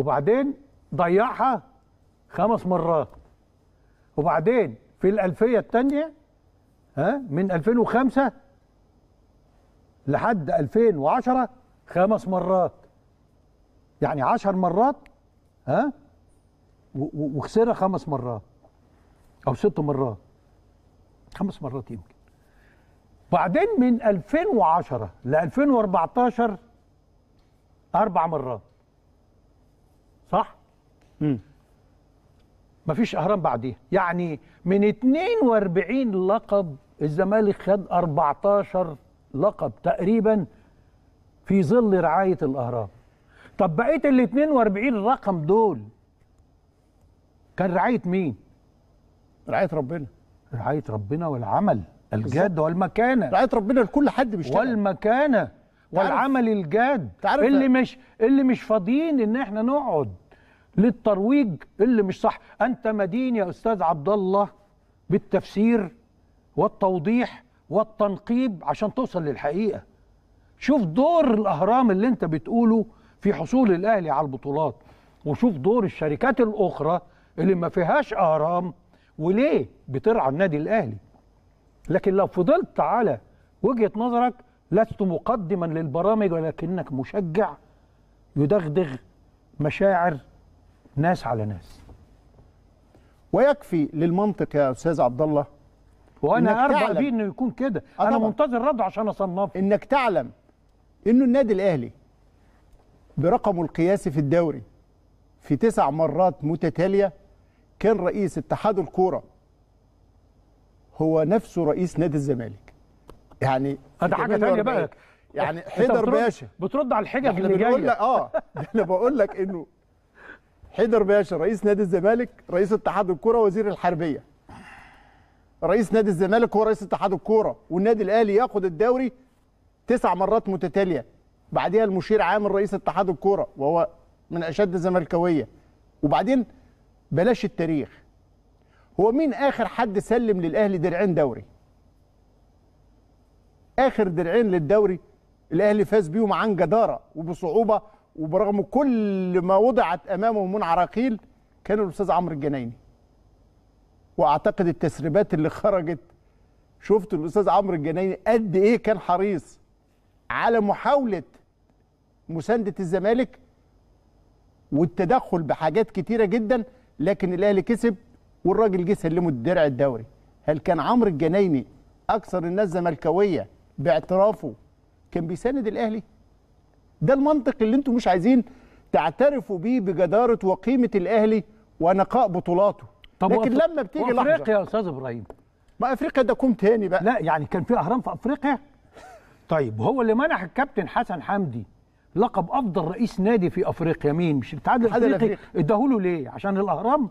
وبعدين ضيعها خمس مرات وبعدين في الألفية الثانية ها من 2005 لحد 2010 خمس مرات يعني 10 مرات ها وخسرها خمس مرات أو ست مرات خمس مرات يمكن بعدين من 2010 ل 2014 أربع مرات صح؟ امم مفيش اهرام بعديها يعني من 42 لقب الزمالك خد 14 لقب تقريبا في ظل رعاية الأهرام طب بقيت ال 42 رقم دول كان رعاية مين؟ رعاية ربنا رعاية ربنا والعمل الجد والمكانة رعاية ربنا لكل حد بيشتغل والمكانة والعمل الجاد اللي مش اللي مش فاضيين ان احنا نقعد للترويج اللي مش صح انت مدين يا استاذ عبد الله بالتفسير والتوضيح والتنقيب عشان توصل للحقيقه شوف دور الاهرام اللي انت بتقوله في حصول الاهلي على البطولات وشوف دور الشركات الاخرى اللي ما فيهاش اهرام وليه بترعى النادي الاهلي لكن لو فضلت على وجهه نظرك لست مقدما للبرامج ولكنك مشجع يدغدغ مشاعر ناس على ناس ويكفي للمنطق يا استاذ عبد الله وانا ارضى بيه انه يكون كده آه، انا منتظر رده عشان اصنفه انك تعلم انه النادي الاهلي برقمه القياسي في الدوري في تسع مرات متتاليه كان رئيس اتحاد الكوره هو نفسه رئيس نادي الزمالك يعني أه، ده حاجه ثانيه بقى يعني حيدر باشا بترد على الحجج اللي جايه بقول لك اه انا بقول لك انه حيدر باشا رئيس نادي الزمالك رئيس اتحاد الكوره وزير الحربيه رئيس نادي الزمالك هو رئيس اتحاد الكوره والنادي الاهلي ياخد الدوري تسع مرات متتاليه بعديها المشير عام رئيس اتحاد الكوره وهو من اشد الزملكاويه وبعدين بلاش التاريخ هو مين اخر حد سلم للاهلي درعين دوري اخر درعين للدوري الاهلي فاز بيهم عن جداره وبصعوبه وبرغم كل ما وضعت امامه من عراقيل كان الاستاذ عمرو الجنايني واعتقد التسريبات اللي خرجت شفت الاستاذ عمرو الجنايني قد ايه كان حريص على محاوله مسانده الزمالك والتدخل بحاجات كتيره جدا لكن الاهلي كسب والراجل جه سلمه الدرع الدوري هل كان عمرو الجنايني اكثر الناس زملكاويه باعترافه كان بيساند الاهلي ده المنطق اللي انتم مش عايزين تعترفوا بيه بجداره وقيمه الاهلي ونقاء بطولاته طب لكن لما بتيجي لحظه افريقيا يا استاذ ابراهيم ما افريقيا ده كوم تاني بقى لا يعني كان في اهرام في افريقيا طيب هو اللي منح الكابتن حسن حمدي لقب افضل رئيس نادي في افريقيا مين مش الاتحاد الافريقي اداهوله ليه عشان الاهرام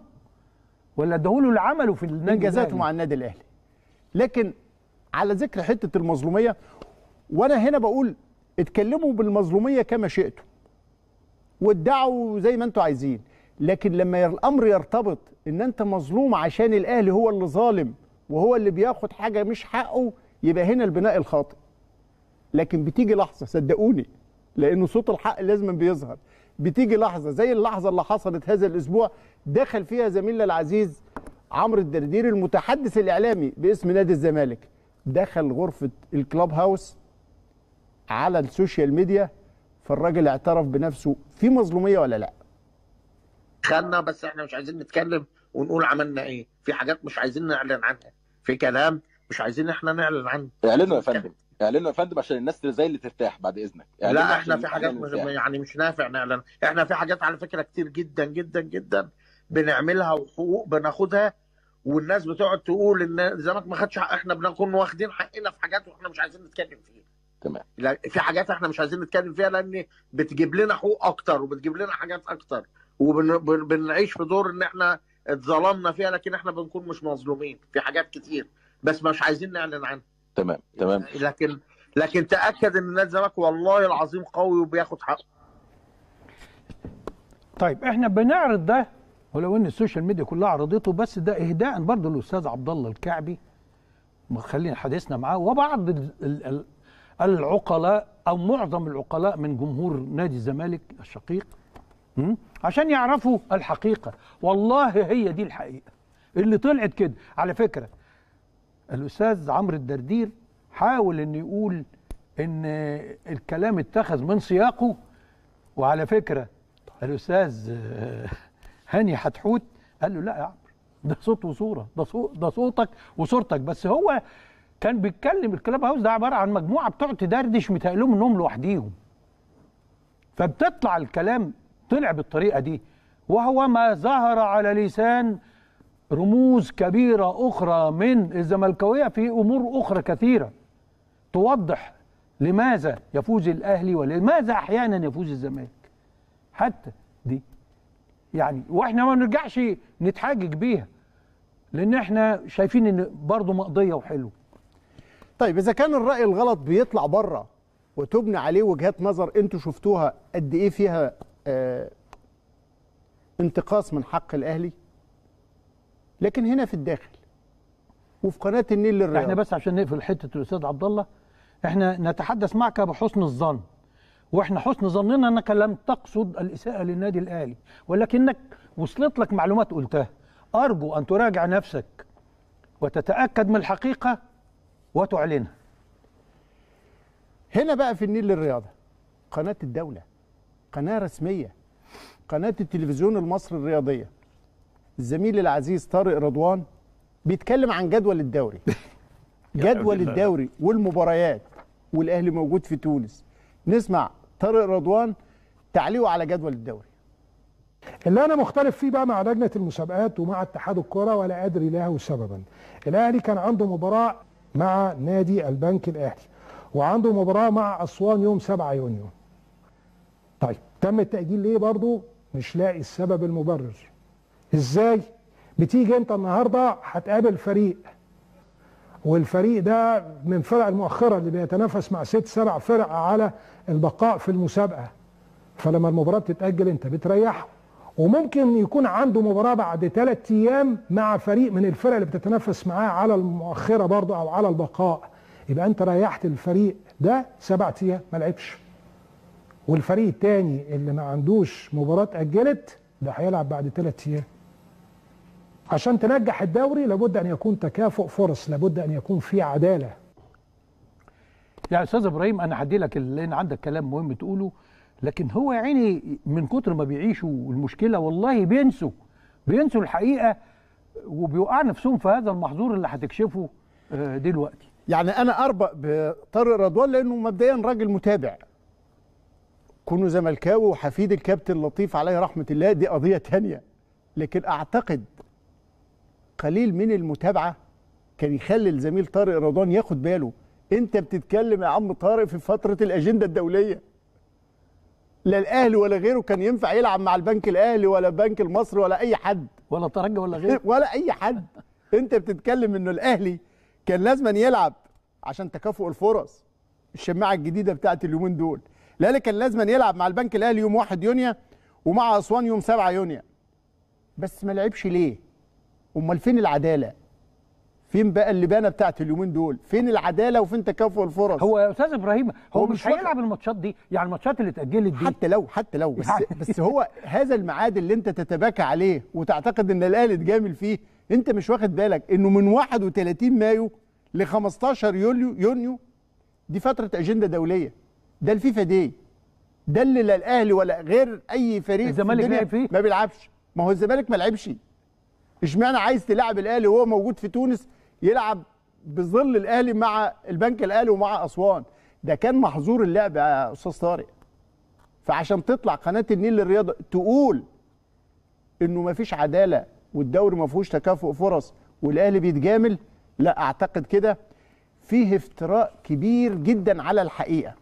ولا اداهوله اللي عمله في النادي انجازاته مع النادي الاهلي لكن على ذكر حته المظلوميه وانا هنا بقول اتكلموا بالمظلوميه كما شئتوا وادعوا زي ما انتوا عايزين لكن لما الامر يرتبط ان انت مظلوم عشان الاهلي هو اللي ظالم وهو اللي بياخد حاجه مش حقه يبقى هنا البناء الخاطئ لكن بتيجي لحظه صدقوني لان صوت الحق لازم بيظهر بتيجي لحظه زي اللحظه اللي حصلت هذا الاسبوع دخل فيها زميلنا العزيز عمرو الدردير المتحدث الاعلامي باسم نادي الزمالك دخل غرفه الكلاب هاوس على السوشيال ميديا فالراجل اعترف بنفسه في مظلوميه ولا لا؟ خلنا بس احنا مش عايزين نتكلم ونقول عملنا ايه، في حاجات مش عايزين نعلن عنها، في كلام مش عايزين احنا نعلن عنه. اعلنوا يا فندم، اعلنوا يا فندم عشان الناس زي اللي ترتاح بعد اذنك. لا احنا في حاجات مش يعني مش نافع نعلن، احنا في حاجات على فكره كتير جدا جدا جدا بنعملها وحقوق بناخدها والناس بتقعد تقول ان الزمالك ما خدش حق احنا بنكون واخدين حقنا في حاجات واحنا مش عايزين نتكلم فيها تمام في حاجات احنا مش عايزين نتكلم فيها لان بتجيب لنا حقوق اكتر وبتجيب لنا حاجات اكتر وبنعيش في دور ان احنا اتظلمنا فيها لكن احنا بنكون مش مظلومين في حاجات كتير بس مش عايزين نعلن عنها تمام تمام لكن لكن تاكد ان نادي الزمالك والله العظيم قوي وبياخد حقه طيب احنا بنعرض ده ولو ان السوشيال ميديا كلها عرضته بس ده اهداء برضه للاستاذ عبد الله الكعبي مخلين حديثنا معاه وبعض العقلاء او معظم العقلاء من جمهور نادي الزمالك الشقيق عشان يعرفوا الحقيقه والله هي دي الحقيقه اللي طلعت كده على فكره الاستاذ عمرو الدردير حاول ان يقول ان الكلام اتخذ من سياقه وعلى فكره الاستاذ هاني حتحوت قال له لا يا عمرو ده صوت وصوره ده صوت ده صوتك وصورتك بس هو كان بيتكلم الكلاب هاوس ده عباره عن مجموعه بتقعد تدردش متقلهم انهم لوحديهم فبتطلع الكلام طلع بالطريقه دي وهو ما ظهر على لسان رموز كبيره اخرى من الزملكاويه في امور اخرى كثيره توضح لماذا يفوز الاهلي ولماذا احيانا يفوز الزمالك حتى دي يعني واحنا ما نرجعش نتحاجج بيها لان احنا شايفين ان برضه مقضيه وحلو طيب اذا كان الراي الغلط بيطلع بره وتبنى عليه وجهات نظر انتوا شفتوها قد ايه فيها آه انتقاص من حق الاهلي لكن هنا في الداخل وفي قناه النيل للرياضه احنا بس عشان نقفل حته الاستاذ عبد الله احنا نتحدث معك بحسن الظن واحنا حسن ظننا انك لم تقصد الاساءه للنادي الاهلي ولكنك وصلت لك معلومات قلتها ارجو ان تراجع نفسك وتتاكد من الحقيقه وتعلنها هنا بقى في النيل للرياضه قناه الدوله قناه رسميه قناه التلفزيون المصري الرياضيه الزميل العزيز طارق رضوان بيتكلم عن جدول الدوري جدول الدوري والمباريات والاهلي موجود في تونس نسمع طارق رضوان تعليقه على جدول الدوري اللي انا مختلف فيه بقى مع لجنه المسابقات ومع اتحاد الكره ولا ادري له سببا الاهلي كان عنده مباراه مع نادي البنك الاهلي وعنده مباراه مع اسوان يوم 7 يونيو طيب تم التاجيل ليه برضه مش لاقي السبب المبرر ازاي بتيجي انت النهارده هتقابل فريق والفريق ده من فرق المؤخرة اللي بيتنافس مع ست سبع فرق على البقاء في المسابقة فلما المباراة تتأجل انت بتريحه وممكن يكون عنده مباراة بعد ثلاث أيام مع فريق من الفرق اللي بتتنافس معاه على المؤخرة برضه أو على البقاء يبقى أنت ريحت الفريق ده سبع أيام ما لعبش والفريق الثاني اللي ما عندوش مباراة اتاجلت ده هيلعب بعد ثلاث أيام عشان تنجح الدوري لابد أن يكون تكافؤ فرص لابد أن يكون في عدالة يا أستاذ إبراهيم أنا هدي لك لأن عندك كلام مهم تقوله لكن هو يا عيني من كتر ما بيعيشوا المشكلة والله بينسوا بينسوا الحقيقة وبيوقعوا نفسهم في هذا المحظور اللي هتكشفه آه، دلوقتي يعني أنا أربق بطارق رضوان لأنه مبدئيا راجل متابع كونه زملكاوي وحفيد الكابتن لطيف عليه رحمة الله دي قضية ثانيه لكن أعتقد قليل من المتابعه كان يخلي الزميل طارق رضوان ياخد باله انت بتتكلم يا عم طارق في فتره الاجنده الدوليه لا الاهلي ولا غيره كان ينفع يلعب مع البنك الاهلي ولا البنك المصري ولا اي حد ولا ترجي ولا غيره ولا اي حد انت بتتكلم انه الاهلي كان لازما يلعب عشان تكافؤ الفرص الشماعه الجديده بتاعت اليومين دول الاهلي كان لازما يلعب مع البنك الاهلي يوم 1 يونيو ومع اسوان يوم 7 يونيو بس ما لعبش ليه امال فين العداله فين بقى اللبانه بتاعت اليومين دول فين العداله وفين تكافؤ الفرص هو يا استاذ ابراهيم هو, هو مش هيلعب الماتشات دي يعني الماتشات اللي اتاجلت دي حتى لو حتى لو بس يعني بس هو هذا الميعاد اللي انت تتباكى عليه وتعتقد ان الاهلي اتجامل فيه انت مش واخد بالك انه من 31 مايو ل 15 يوليو يونيو دي فتره اجنده دوليه ده الفيفا دي ده اللي لا الاهلي ولا غير اي فريق الزمالك في لعب فيه ما بيلعبش ما هو الزمالك ما لعبش اشمعنى عايز تلعب الاهلي وهو موجود في تونس يلعب بظل الاهلي مع البنك الاهلي ومع اسوان ده كان محظور اللعب يا استاذ طارق فعشان تطلع قناه النيل للرياضه تقول انه ما فيش عداله والدوري ما فيهوش تكافؤ فرص والاهلي بيتجامل لا اعتقد كده فيه افتراء كبير جدا على الحقيقه